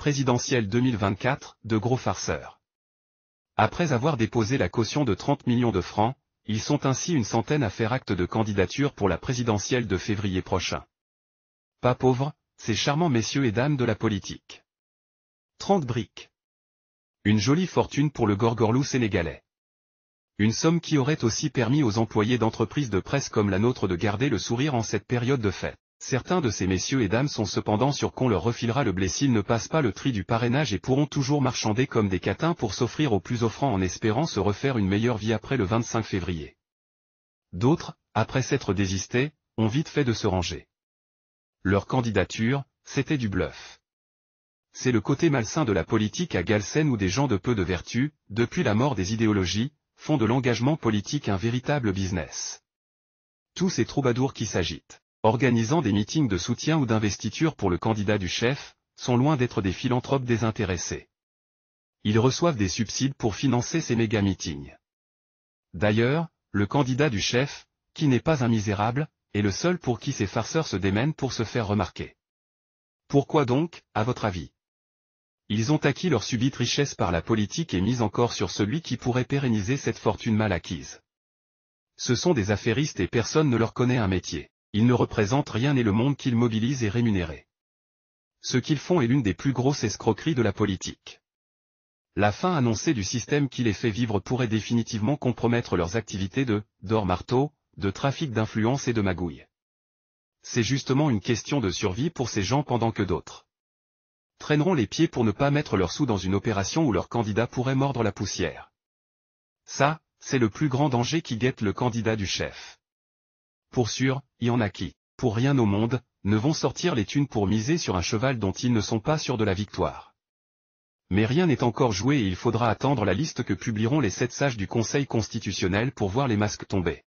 présidentielle 2024, de gros farceurs. Après avoir déposé la caution de 30 millions de francs, ils sont ainsi une centaine à faire acte de candidature pour la présidentielle de février prochain. Pas pauvres, ces charmants messieurs et dames de la politique. 30 briques. Une jolie fortune pour le gorgorlou sénégalais. Une somme qui aurait aussi permis aux employés d'entreprises de presse comme la nôtre de garder le sourire en cette période de fête. Certains de ces messieurs et dames sont cependant sur qu'on leur refilera le blé ne passent pas le tri du parrainage et pourront toujours marchander comme des catins pour s'offrir aux plus offrants en espérant se refaire une meilleure vie après le 25 février. D'autres, après s'être désistés, ont vite fait de se ranger. Leur candidature, c'était du bluff. C'est le côté malsain de la politique à Galsen où des gens de peu de vertu, depuis la mort des idéologies, font de l'engagement politique un véritable business. Tous ces troubadours qui s'agitent organisant des meetings de soutien ou d'investiture pour le candidat du chef, sont loin d'être des philanthropes désintéressés. Ils reçoivent des subsides pour financer ces méga-meetings. D'ailleurs, le candidat du chef, qui n'est pas un misérable, est le seul pour qui ces farceurs se démènent pour se faire remarquer. Pourquoi donc, à votre avis Ils ont acquis leur subite richesse par la politique et mise encore sur celui qui pourrait pérenniser cette fortune mal acquise. Ce sont des affairistes et personne ne leur connaît un métier ils ne représentent rien et le monde qu'ils mobilisent est rémunéré. Ce qu'ils font est l'une des plus grosses escroqueries de la politique. La fin annoncée du système qui les fait vivre pourrait définitivement compromettre leurs activités de « d'or-marteau », de trafic d'influence et de magouille. C'est justement une question de survie pour ces gens pendant que d'autres traîneront les pieds pour ne pas mettre leur sous dans une opération où leur candidat pourrait mordre la poussière. Ça, c'est le plus grand danger qui guette le candidat du chef. Pour sûr, il y en a qui, pour rien au monde, ne vont sortir les thunes pour miser sur un cheval dont ils ne sont pas sûrs de la victoire. Mais rien n'est encore joué et il faudra attendre la liste que publieront les sept sages du Conseil constitutionnel pour voir les masques tomber.